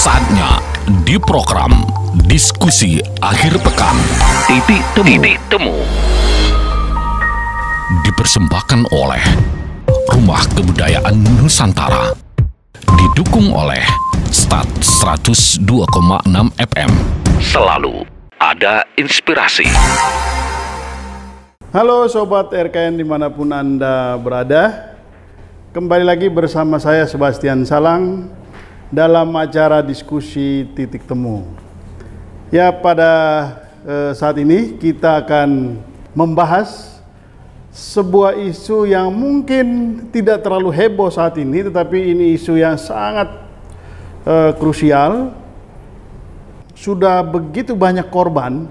Saatnya di program Diskusi Akhir Pekan. Titik Temu. Titik Temu. Dipersembahkan oleh Rumah Kebudayaan Nusantara. Didukung oleh Stat 102,6 FM. Selalu ada inspirasi. Halo Sobat RKN dimanapun Anda berada. Kembali lagi bersama saya Sebastian Salang dalam acara diskusi titik temu. Ya pada eh, saat ini kita akan membahas sebuah isu yang mungkin tidak terlalu heboh saat ini, tetapi ini isu yang sangat eh, krusial. Sudah begitu banyak korban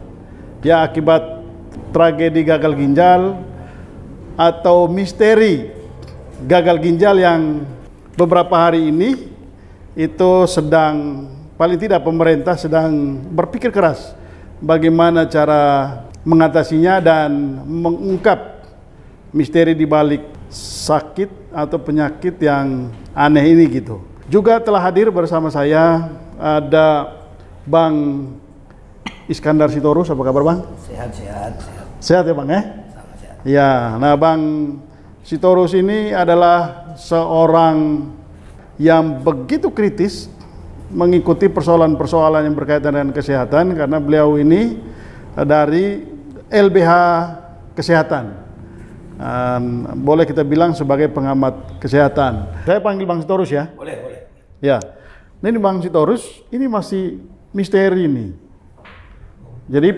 ya akibat tragedi gagal ginjal atau misteri gagal ginjal yang beberapa hari ini itu sedang paling tidak pemerintah sedang berpikir keras bagaimana cara mengatasinya dan mengungkap misteri di balik sakit atau penyakit yang aneh ini gitu. Juga telah hadir bersama saya ada Bang Iskandar Sitorus, apa kabar Bang? Sehat, sehat, sehat. Sehat ya Bang ya? Sama sehat. Ya, nah Bang Sitorus ini adalah seorang yang begitu kritis mengikuti persoalan-persoalan yang berkaitan dengan kesehatan karena beliau ini eh, dari LBH Kesehatan. Um, boleh kita bilang sebagai pengamat kesehatan. Saya panggil Bang Sitorus ya. Boleh, boleh. Ya. Ini Bang Sitorus, ini masih misteri nih. Jadi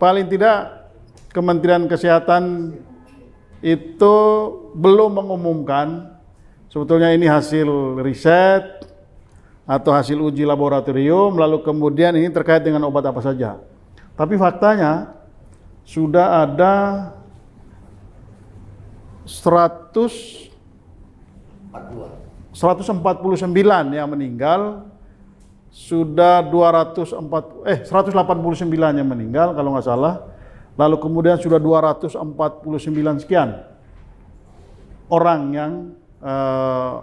paling tidak Kementerian Kesehatan itu belum mengumumkan Sebetulnya ini hasil riset atau hasil uji laboratorium, lalu kemudian ini terkait dengan obat apa saja. Tapi faktanya sudah ada 100 149 yang meninggal sudah 204 eh 189 yang meninggal kalau nggak salah lalu kemudian sudah 249 sekian orang yang uh,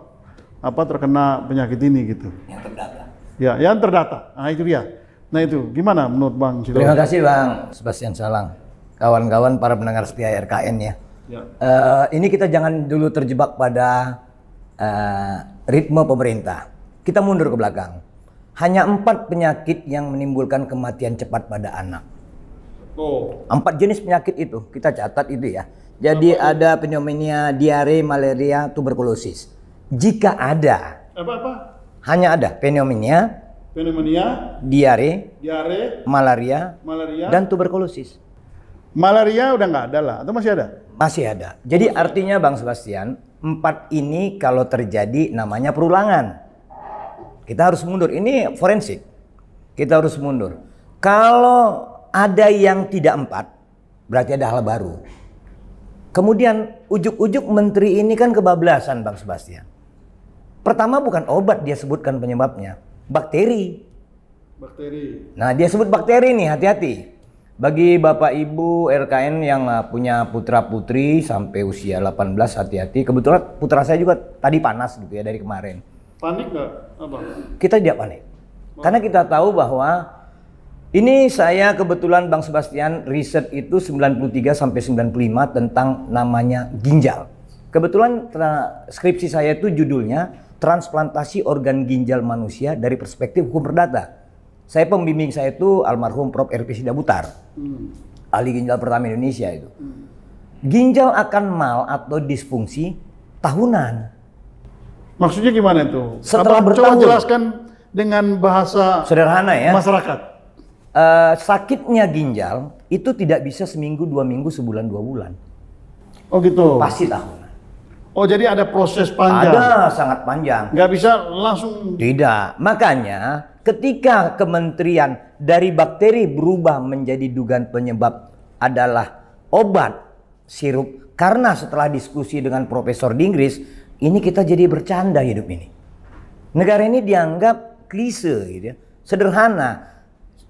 apa terkena penyakit ini gitu. Yang terdata. Ya, yang terdata. Nah itu dia. Nah itu gimana menurut Bang Silo? Terima kasih Bang Sebastian Salang, kawan-kawan para pendengar setia RKN ya. ya. Uh, ini kita jangan dulu terjebak pada uh, ritme pemerintah. Kita mundur ke belakang. Hanya empat penyakit yang menimbulkan kematian cepat pada anak. Oh. Empat jenis penyakit itu kita catat itu ya. Jadi apa ada itu? pneumonia, diare, malaria, tuberkulosis. Jika ada. Apa apa? Hanya ada pneumonia, pneumonia, diare, diare, malaria, malaria dan tuberkulosis. Malaria udah nggak ada lah, atau masih ada? Masih ada. Jadi masih artinya ada. Bang Sebastian, empat ini kalau terjadi namanya perulangan. Kita harus mundur. Ini forensik. Kita harus mundur. Kalau ada yang tidak empat, berarti ada hal baru. Kemudian ujuk-ujuk menteri ini kan kebablasan Bang Sebastian. Pertama bukan obat dia sebutkan penyebabnya, bakteri. Bakteri. Nah, dia sebut bakteri nih, hati-hati. Bagi Bapak Ibu RKN yang uh, punya putra-putri sampai usia 18 hati-hati. Kebetulan putra saya juga tadi panas gitu ya dari kemarin. Panik nggak? Kita tidak panik. Karena kita tahu bahwa ini saya kebetulan Bang Sebastian riset itu 93 sampai 95 tentang namanya ginjal. Kebetulan skripsi saya itu judulnya transplantasi organ ginjal manusia dari perspektif hukum perdata. Saya pembimbing saya itu almarhum Prof. R.P. Sidabutar, hmm. ahli ginjal pertama Indonesia itu. Hmm. Ginjal akan mal atau disfungsi tahunan. Maksudnya gimana itu? Setelah Abang bertahun. Coba jelaskan dengan bahasa sederhana ya. Masyarakat Eh, sakitnya ginjal itu tidak bisa seminggu, dua minggu, sebulan, dua bulan. Oh gitu. Pasti tahu. Oh jadi ada proses panjang. Ada sangat panjang. Gak bisa langsung. Tidak. Makanya ketika kementerian dari bakteri berubah menjadi dugaan penyebab adalah obat sirup karena setelah diskusi dengan profesor di Inggris ini kita jadi bercanda hidup ini. Negara ini dianggap klise gitu ya, sederhana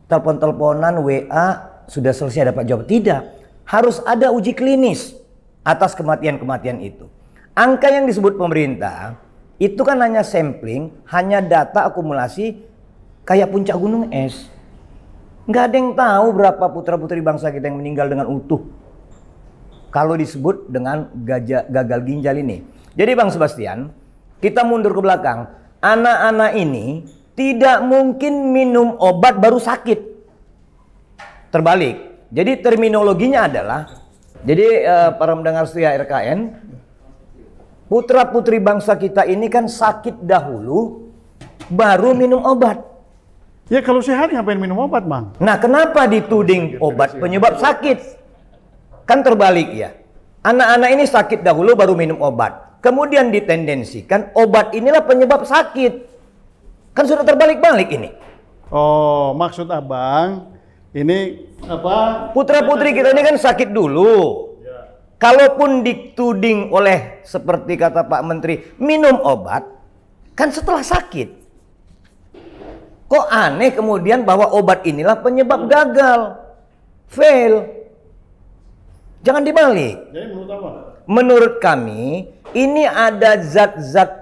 telepon-teleponan, WA, sudah selesai dapat jawab. Tidak, harus ada uji klinis atas kematian-kematian itu. Angka yang disebut pemerintah itu kan hanya sampling, hanya data akumulasi kayak puncak gunung es. Nggak ada yang tahu berapa putra-putri bangsa kita yang meninggal dengan utuh. Kalau disebut dengan gajah, gagal ginjal ini. Jadi Bang Sebastian, kita mundur ke belakang. Anak-anak ini tidak mungkin minum obat baru sakit. Terbalik. Jadi terminologinya adalah jadi uh, para mendengar setia RKN putra-putri bangsa kita ini kan sakit dahulu baru minum obat. Ya kalau sehat ngapain minum obat, Bang? Nah, kenapa dituding obat penyebab sakit? Kan terbalik ya. Anak-anak ini sakit dahulu baru minum obat. Kemudian ditendensikan obat inilah penyebab sakit. Kan sudah terbalik-balik ini. Oh, maksud Abang ini apa? Putra-putri kita ini kan sakit dulu. Ya. Kalaupun dituding oleh seperti kata Pak Menteri minum obat, kan setelah sakit. Kok aneh kemudian bahwa obat inilah penyebab gagal, fail. Jangan dibalik. Jadi menurut apa? Menurut kami ini ada zat-zat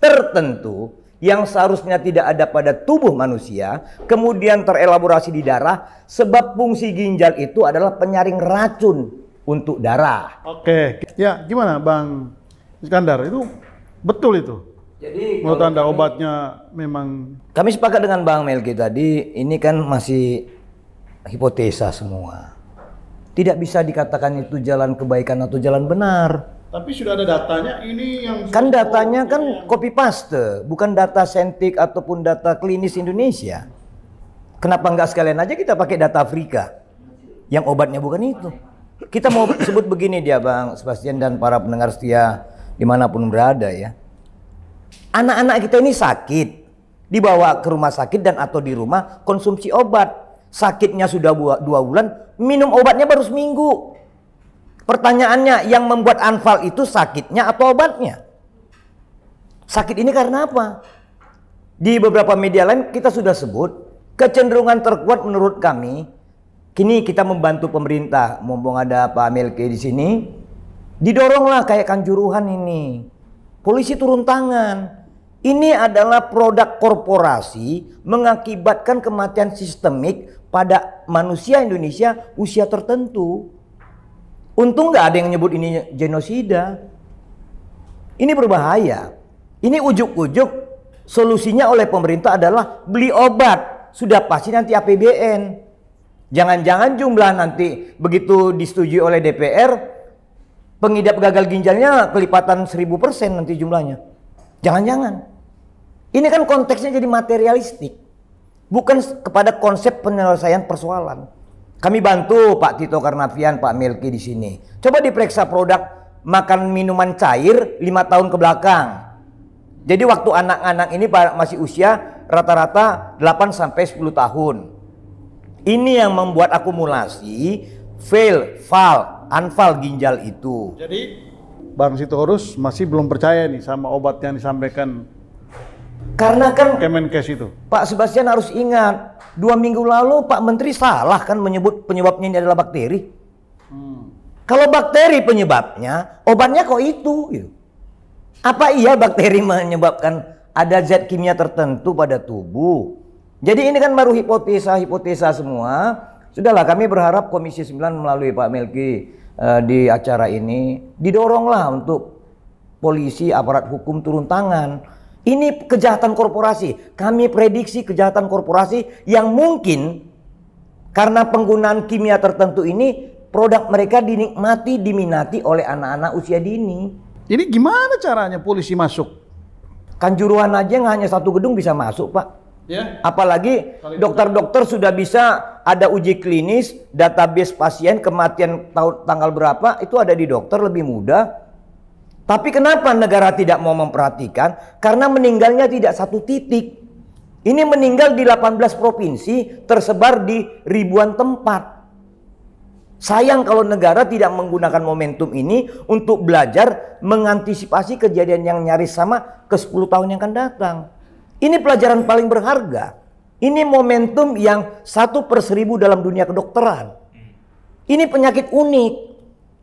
tertentu yang seharusnya tidak ada pada tubuh manusia kemudian terelaborasi di darah sebab fungsi ginjal itu adalah penyaring racun untuk darah. Oke. Ya, gimana Bang Iskandar? Itu betul itu. Jadi menurut Anda kami, obatnya memang Kami sepakat dengan Bang Melki tadi, ini kan masih hipotesa semua. Tidak bisa dikatakan itu jalan kebaikan atau jalan benar tapi sudah ada datanya ini yang kan datanya oh, kan yang... copy paste, bukan data sentik ataupun data klinis Indonesia. Kenapa nggak sekalian aja kita pakai data Afrika yang obatnya bukan itu? Kita mau sebut begini dia Bang Sebastian dan para pendengar setia dimanapun berada ya. Anak-anak kita ini sakit, dibawa ke rumah sakit dan atau di rumah konsumsi obat. Sakitnya sudah dua bulan, minum obatnya baru seminggu. Pertanyaannya yang membuat anfal itu sakitnya atau obatnya? Sakit ini karena apa? Di beberapa media lain kita sudah sebut kecenderungan terkuat menurut kami kini kita membantu pemerintah mumpung ada Pak Melki di sini didoronglah kayak kanjuruhan ini polisi turun tangan ini adalah produk korporasi mengakibatkan kematian sistemik pada manusia Indonesia usia tertentu Untung nggak ada yang nyebut ini genosida. Ini berbahaya. Ini ujuk-ujuk solusinya oleh pemerintah adalah beli obat. Sudah pasti nanti APBN. Jangan-jangan jumlah nanti begitu disetujui oleh DPR, pengidap gagal ginjalnya kelipatan 1000% nanti jumlahnya. Jangan-jangan. Ini kan konteksnya jadi materialistik. Bukan kepada konsep penyelesaian persoalan. Kami bantu Pak Tito Karnavian, Pak Melki di sini. Coba diperiksa produk makan minuman cair 5 tahun ke belakang. Jadi waktu anak-anak ini masih usia rata-rata 8 sampai 10 tahun. Ini yang membuat akumulasi fail, fal, anfal ginjal itu. Jadi Bang Sitorus masih belum percaya nih sama obat yang disampaikan karena kan Kemenkes itu. Pak Sebastian harus ingat, dua minggu lalu Pak Menteri salah kan menyebut penyebabnya ini adalah bakteri. Hmm. Kalau bakteri penyebabnya, obatnya kok itu? Gitu. Apa iya bakteri menyebabkan ada zat kimia tertentu pada tubuh? Jadi ini kan baru hipotesa-hipotesa semua. Sudahlah kami berharap Komisi 9 melalui Pak Melki uh, di acara ini didoronglah untuk polisi aparat hukum turun tangan ini kejahatan korporasi. Kami prediksi kejahatan korporasi yang mungkin karena penggunaan kimia tertentu ini produk mereka dinikmati, diminati oleh anak-anak usia dini. Ini gimana caranya polisi masuk? Kanjuruhan aja yang hanya satu gedung bisa masuk, Pak. Ya. Apalagi dokter-dokter sudah bisa ada uji klinis, database pasien kematian tanggal berapa itu ada di dokter lebih mudah tapi kenapa negara tidak mau memperhatikan? Karena meninggalnya tidak satu titik. Ini meninggal di 18 provinsi, tersebar di ribuan tempat. Sayang kalau negara tidak menggunakan momentum ini untuk belajar mengantisipasi kejadian yang nyaris sama ke 10 tahun yang akan datang. Ini pelajaran paling berharga. Ini momentum yang satu per seribu dalam dunia kedokteran. Ini penyakit unik.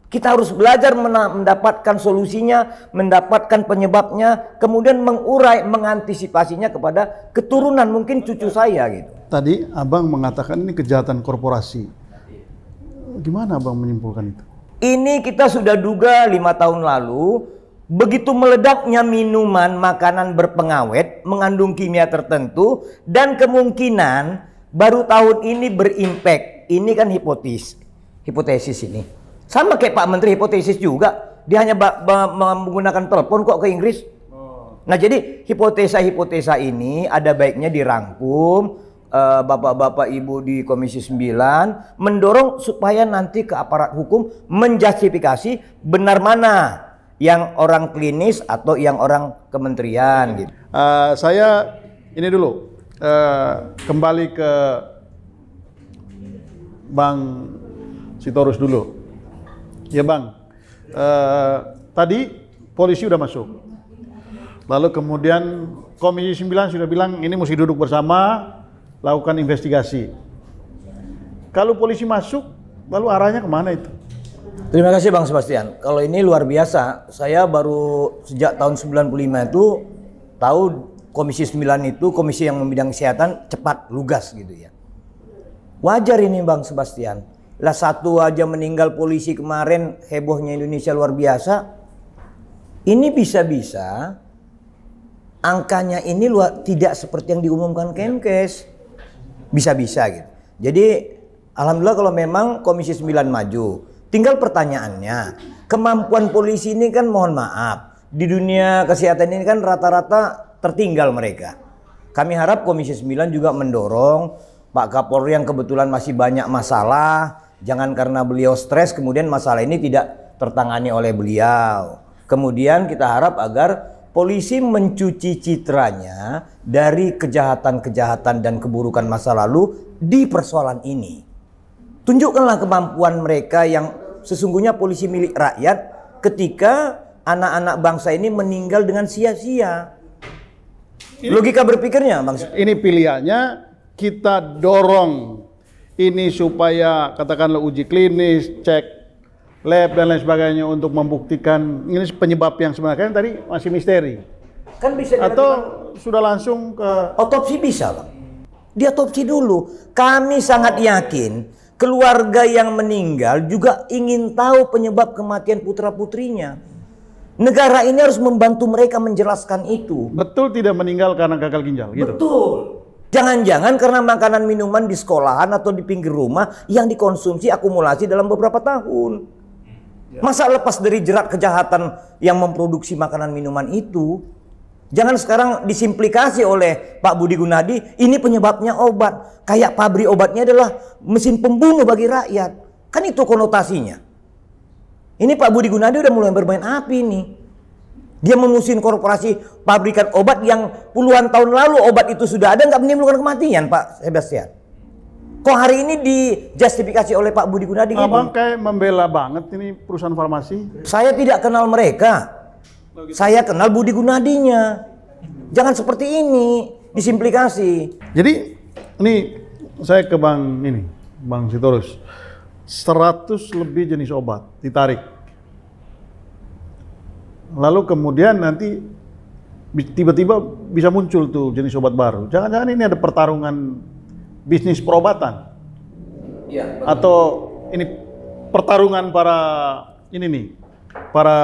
Kita harus belajar mendapatkan solusinya, mendapatkan penyebabnya, kemudian mengurai, mengantisipasinya kepada keturunan mungkin cucu saya gitu. Tadi Abang mengatakan ini kejahatan korporasi. Gimana Abang menyimpulkan itu? Ini kita sudah duga lima tahun lalu, begitu meledaknya minuman makanan berpengawet mengandung kimia tertentu dan kemungkinan baru tahun ini berimpact. Ini kan hipotis, hipotesis ini. Sama kayak Pak Menteri hipotesis juga. Dia hanya menggunakan telepon kok ke Inggris. Oh. Nah jadi hipotesa-hipotesa ini ada baiknya dirangkum eh, bapak-bapak ibu di Komisi 9 mendorong supaya nanti ke aparat hukum menjustifikasi benar mana yang orang klinis atau yang orang kementerian gitu. Uh, saya ini dulu uh, kembali ke Bang Sitorus dulu. Ya bang, uh, tadi polisi udah masuk. Lalu kemudian Komisi 9 sudah bilang ini mesti duduk bersama, lakukan investigasi. Kalau polisi masuk, lalu arahnya kemana itu? Terima kasih Bang Sebastian. Kalau ini luar biasa. Saya baru sejak tahun 95 itu tahu Komisi 9 itu komisi yang membidang kesehatan cepat lugas gitu ya. Wajar ini Bang Sebastian lah satu aja meninggal polisi kemarin hebohnya Indonesia luar biasa. Ini bisa-bisa angkanya ini luar, tidak seperti yang diumumkan Kemkes. Bisa-bisa gitu. Jadi alhamdulillah kalau memang Komisi 9 maju. Tinggal pertanyaannya, kemampuan polisi ini kan mohon maaf, di dunia kesehatan ini kan rata-rata tertinggal mereka. Kami harap Komisi 9 juga mendorong Pak Kapolri yang kebetulan masih banyak masalah Jangan karena beliau stres kemudian masalah ini tidak tertangani oleh beliau. Kemudian kita harap agar polisi mencuci citranya dari kejahatan-kejahatan dan keburukan masa lalu di persoalan ini. Tunjukkanlah kemampuan mereka yang sesungguhnya polisi milik rakyat ketika anak-anak bangsa ini meninggal dengan sia-sia. Logika berpikirnya, Bang. Ini pilihannya kita dorong ini supaya katakanlah uji klinis, cek lab dan lain sebagainya untuk membuktikan ini penyebab yang sebenarnya kan tadi masih misteri. Kan bisa atau dilakukan. sudah langsung ke otopsi bisa, Bang. otopsi dulu. Kami sangat yakin keluarga yang meninggal juga ingin tahu penyebab kematian putra-putrinya. Negara ini harus membantu mereka menjelaskan itu. Betul tidak meninggal karena gagal ginjal gitu. Betul. Jangan-jangan karena makanan minuman di sekolahan atau di pinggir rumah yang dikonsumsi akumulasi dalam beberapa tahun. Ya. Masa lepas dari jerat kejahatan yang memproduksi makanan minuman itu? Jangan sekarang disimplikasi oleh Pak Budi Gunadi, ini penyebabnya obat. Kayak pabrik obatnya adalah mesin pembunuh bagi rakyat. Kan itu konotasinya. Ini Pak Budi Gunadi udah mulai bermain api nih. Dia memusuhin korporasi pabrikan obat yang puluhan tahun lalu obat itu sudah ada nggak menimbulkan kematian Pak Sebastian. Kok hari ini dijustifikasi oleh Pak Budi Gunadi? Gitu? Abang kayak membela banget ini perusahaan farmasi. Saya tidak kenal mereka. Saya kenal Budi Gunadinya. Jangan seperti ini disimplikasi. Jadi ini saya ke Bang ini, Bang Sitorus. 100 lebih jenis obat ditarik Lalu kemudian nanti tiba-tiba bisa muncul tuh jenis obat baru. Jangan-jangan ini ada pertarungan bisnis perobatan. Iya. Atau ini pertarungan para ini nih, para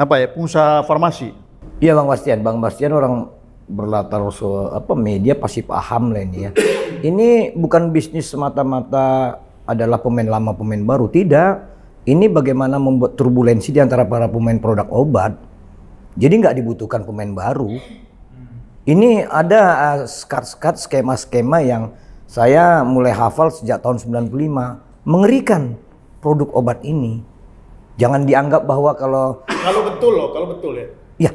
apa ya, pengusaha farmasi. Iya Bang Bastian, Bang Bastian orang berlatar so, apa media pasti paham lah ini ya. ini bukan bisnis semata-mata adalah pemain lama pemain baru, tidak ini bagaimana membuat turbulensi di antara para pemain produk obat. Jadi nggak dibutuhkan pemain baru. Ini ada uh, skat-skat skema-skema yang saya mulai hafal sejak tahun 95. Mengerikan produk obat ini. Jangan dianggap bahwa kalau kalau betul loh, kalau betul ya. Iya.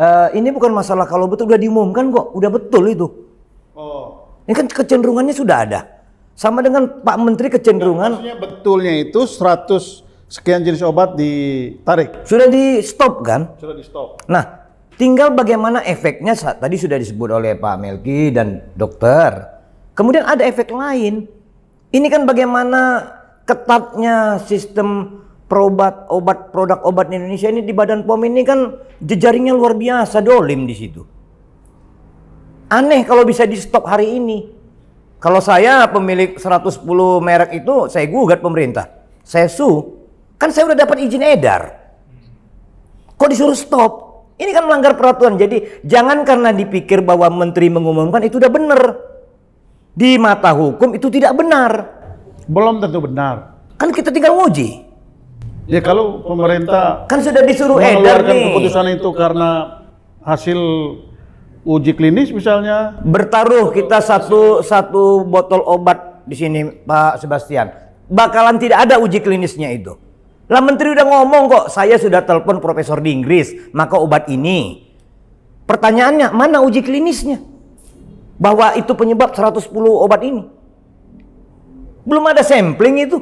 uh, ini bukan masalah kalau betul udah diumumkan kok, udah betul itu. Oh. Ini kan kecenderungannya sudah ada. Sama dengan Pak Menteri kecenderungan. Nah, betulnya itu 100 sekian jenis obat ditarik. Sudah di stop kan? Sudah di stop. Nah, tinggal bagaimana efeknya saat tadi sudah disebut oleh Pak Melki dan dokter. Kemudian ada efek lain. Ini kan bagaimana ketatnya sistem perobat obat produk obat di Indonesia ini di Badan POM ini kan jejaringnya luar biasa dolim di situ. Aneh kalau bisa di stop hari ini. Kalau saya pemilik 110 merek itu saya gugat pemerintah. Saya su Kan saya udah dapat izin edar. Kok disuruh stop? Ini kan melanggar peraturan. Jadi jangan karena dipikir bahwa menteri mengumumkan itu udah benar. Di mata hukum itu tidak benar. Belum tentu benar. Kan kita tinggal uji. Ya kalau pemerintah kan sudah disuruh edar nih. keputusan itu karena hasil uji klinis misalnya bertaruh kita satu satu botol obat di sini Pak Sebastian bakalan tidak ada uji klinisnya itu lah menteri udah ngomong kok, saya sudah telepon profesor di Inggris, maka obat ini. Pertanyaannya, mana uji klinisnya? Bahwa itu penyebab 110 obat ini. Belum ada sampling itu.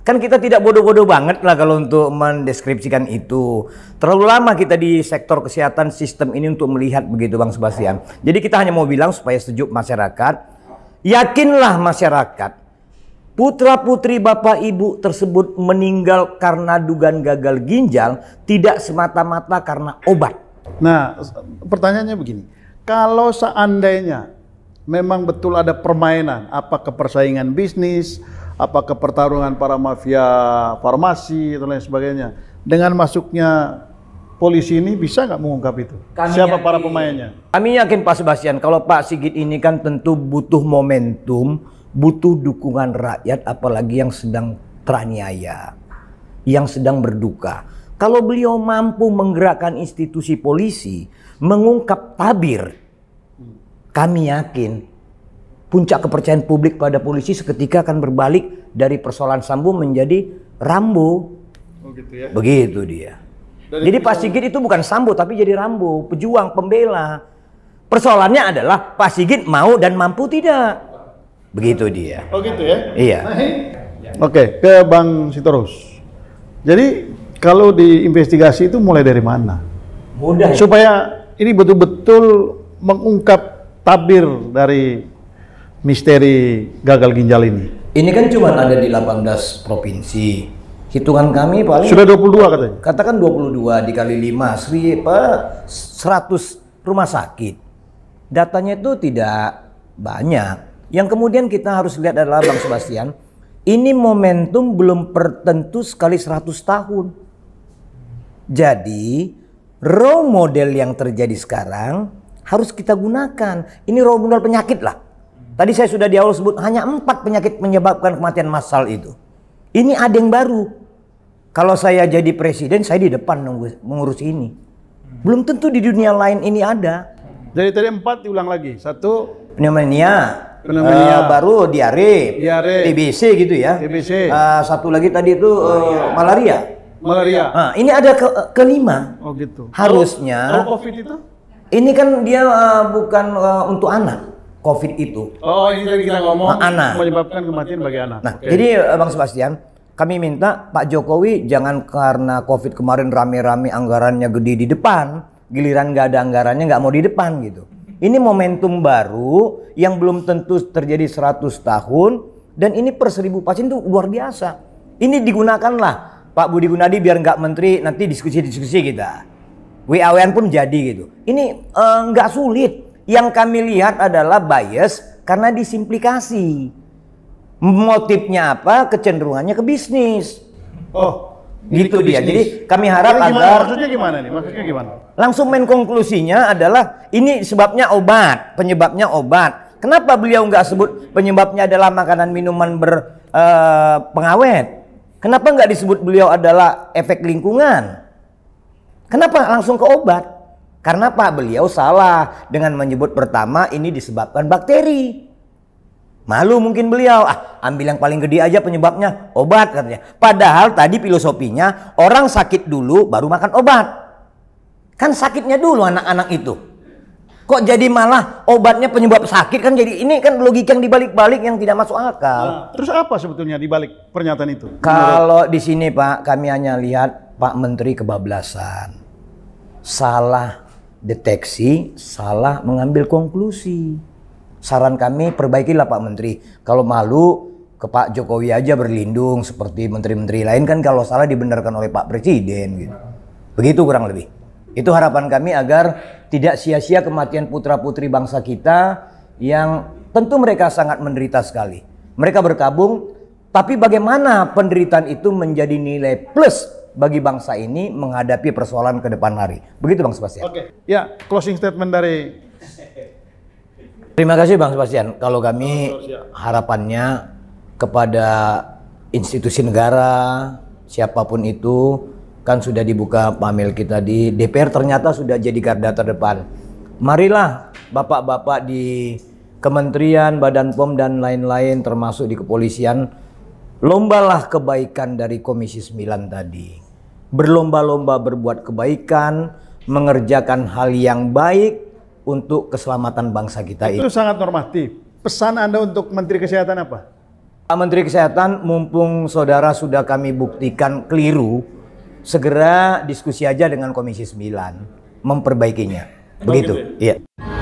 Kan kita tidak bodoh-bodoh banget lah kalau untuk mendeskripsikan itu. Terlalu lama kita di sektor kesehatan sistem ini untuk melihat begitu Bang Sebastian. Jadi kita hanya mau bilang supaya sejuk masyarakat. Yakinlah masyarakat Putra-putri bapak ibu tersebut meninggal karena dugaan gagal ginjal tidak semata-mata karena obat. Nah, pertanyaannya begini. Kalau seandainya memang betul ada permainan, apa kepersaingan bisnis, apa kepertarungan para mafia farmasi dan lain sebagainya. Dengan masuknya polisi ini bisa nggak mengungkap itu? Kami Siapa yakin, para pemainnya? Kami yakin Pak Sebastian, kalau Pak Sigit ini kan tentu butuh momentum butuh dukungan rakyat apalagi yang sedang teraniaya, yang sedang berduka. Kalau beliau mampu menggerakkan institusi polisi, mengungkap tabir, kami yakin puncak kepercayaan publik pada polisi seketika akan berbalik dari persoalan Sambo menjadi Rambo. Oh gitu ya. Begitu dia. Dari jadi Pak Sigit itu bukan Sambu tapi jadi Rambo, pejuang, pembela. Persoalannya adalah Pak Sigit mau dan mampu tidak. Begitu dia. Oh gitu ya? Iya. Oke, okay, ke Bang Sitorus. Jadi kalau diinvestigasi itu mulai dari mana? Mudah. Ya. Supaya ini betul-betul mengungkap tabir dari misteri gagal ginjal ini. Ini kan cuma ada di 18 provinsi. Hitungan kami paling sudah 22 katanya. Katakan 22 dikali 5 apa 100 rumah sakit. Datanya itu tidak banyak. Yang kemudian kita harus lihat adalah Bang Sebastian, ini momentum belum tertentu sekali 100 tahun. Jadi, role model yang terjadi sekarang harus kita gunakan. Ini role model penyakit lah. Tadi saya sudah di awal sebut hanya empat penyakit menyebabkan kematian massal itu. Ini ada yang baru. Kalau saya jadi presiden, saya di depan mengurus ini. Belum tentu di dunia lain ini ada. Jadi tadi empat diulang lagi. Satu pneumonia, pneumonia eh, uh, baru diare, diare, TBC gitu ya. TBC. Uh, eh, satu lagi tadi itu uh, malaria. malaria. Nah, ini ada ke kelima. Oh gitu. Harusnya. Kalau COVID itu? Ini kan dia uh, bukan uh, untuk anak. COVID itu. Oh, ini tadi kita ngomong nah, anak. menyebabkan kematian bagi anak. Nah, okay. jadi Bang Sebastian, kami minta Pak Jokowi jangan karena COVID kemarin rame-rame anggarannya gede di depan, giliran nggak ada anggarannya nggak mau di depan gitu. Ini momentum baru yang belum tentu terjadi 100 tahun dan ini per seribu pasien itu luar biasa. Ini digunakanlah Pak Budi Gunadi biar nggak menteri nanti diskusi-diskusi kita. WAWN pun jadi gitu. Ini eh, nggak sulit. Yang kami lihat adalah bias karena disimplikasi. Motifnya apa? Kecenderungannya ke bisnis. Oh, gitu dia. Jadi kami harap gimana, agar maksudnya gimana nih? Maksudnya gimana? Langsung main konklusinya adalah ini sebabnya obat, penyebabnya obat. Kenapa beliau nggak sebut penyebabnya adalah makanan minuman berpengawet? Eh, uh, Kenapa nggak disebut beliau adalah efek lingkungan? Kenapa langsung ke obat? Karena Pak beliau salah dengan menyebut pertama ini disebabkan bakteri. Malu mungkin beliau, ah ambil yang paling gede aja penyebabnya, obat katanya. Padahal tadi filosofinya orang sakit dulu baru makan obat. Kan sakitnya dulu anak-anak itu. Kok jadi malah obatnya penyebab sakit kan jadi ini kan logika yang dibalik-balik yang tidak masuk akal. Nah, terus apa sebetulnya dibalik pernyataan itu? Kalau di sini Pak, kami hanya lihat Pak Menteri kebablasan. Salah deteksi, salah mengambil konklusi saran kami perbaikilah Pak Menteri. Kalau malu ke Pak Jokowi aja berlindung seperti menteri-menteri lain kan kalau salah dibenarkan oleh Pak Presiden gitu. Begitu kurang lebih. Itu harapan kami agar tidak sia-sia kematian putra-putri bangsa kita yang tentu mereka sangat menderita sekali. Mereka berkabung tapi bagaimana penderitaan itu menjadi nilai plus bagi bangsa ini menghadapi persoalan ke depan hari. Begitu Bang Sebastian. Oke. Ya, closing statement dari Terima kasih Bang Sebastian. Kalau kami harapannya kepada institusi negara siapapun itu kan sudah dibuka pamil kita di DPR ternyata sudah jadi garda terdepan. Marilah bapak-bapak di kementerian, Badan POM dan lain-lain termasuk di kepolisian lombalah kebaikan dari Komisi 9 tadi. Berlomba-lomba berbuat kebaikan, mengerjakan hal yang baik untuk keselamatan bangsa kita itu Itu sangat normatif. Pesan Anda untuk Menteri Kesehatan apa? Menteri Kesehatan, mumpung saudara sudah kami buktikan keliru, segera diskusi aja dengan Komisi 9 memperbaikinya. Begitu. Iya.